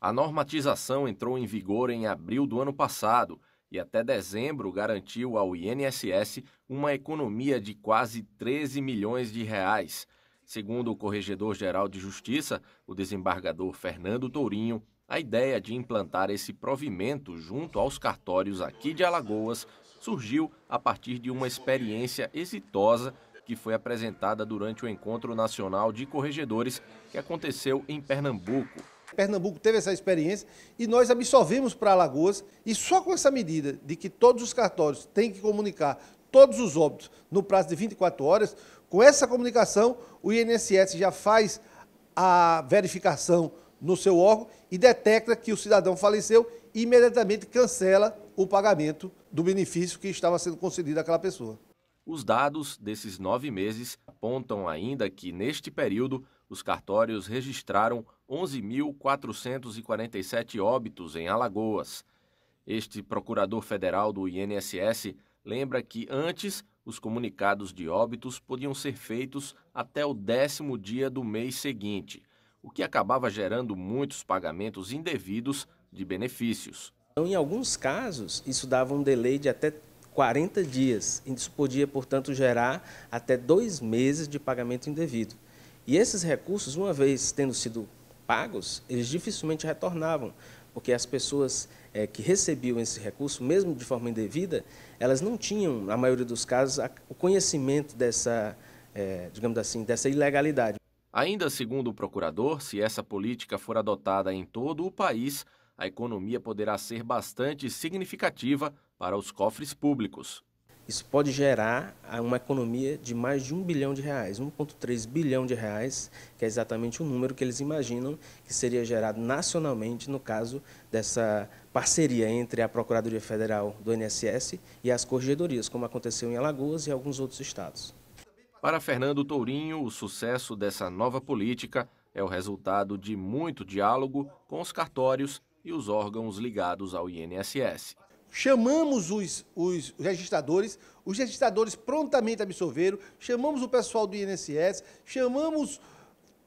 A normatização entrou em vigor em abril do ano passado e até dezembro garantiu ao INSS uma economia de quase 13 milhões de reais. Segundo o Corregedor-Geral de Justiça, o desembargador Fernando Tourinho, a ideia de implantar esse provimento junto aos cartórios aqui de Alagoas surgiu a partir de uma experiência exitosa que foi apresentada durante o Encontro Nacional de Corregedores que aconteceu em Pernambuco. Pernambuco teve essa experiência e nós absorvemos para Alagoas e só com essa medida de que todos os cartórios têm que comunicar todos os óbitos no prazo de 24 horas, com essa comunicação o INSS já faz a verificação no seu órgão e detecta que o cidadão faleceu e imediatamente cancela o pagamento do benefício que estava sendo concedido àquela pessoa. Os dados desses nove meses apontam ainda que, neste período, os cartórios registraram 11.447 óbitos em Alagoas. Este procurador federal do INSS lembra que antes os comunicados de óbitos podiam ser feitos até o décimo dia do mês seguinte, o que acabava gerando muitos pagamentos indevidos de benefícios. Então, em alguns casos, isso dava um delay de até 40 dias. Isso podia, portanto, gerar até dois meses de pagamento indevido. E esses recursos, uma vez tendo sido pagos, eles dificilmente retornavam, porque as pessoas é, que recebiam esse recurso, mesmo de forma indevida, elas não tinham, na maioria dos casos, a, o conhecimento dessa, é, digamos assim, dessa ilegalidade. Ainda segundo o procurador, se essa política for adotada em todo o país, a economia poderá ser bastante significativa para os cofres públicos. Isso pode gerar ah, uma economia de mais de um bilhão de reais, 1,3 bilhão de reais, que é exatamente o número que eles imaginam que seria gerado nacionalmente no caso dessa parceria entre a Procuradoria Federal do INSS e as corregedorias, como aconteceu em Alagoas e alguns outros estados. Para Fernando Tourinho, o sucesso dessa nova política é o resultado de muito diálogo com os cartórios e os órgãos ligados ao INSS chamamos os, os registradores, os registradores prontamente absolveram, chamamos o pessoal do INSS, chamamos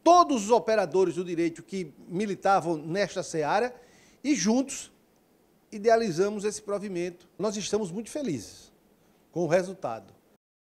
todos os operadores do direito que militavam nesta seara e juntos idealizamos esse provimento. Nós estamos muito felizes com o resultado.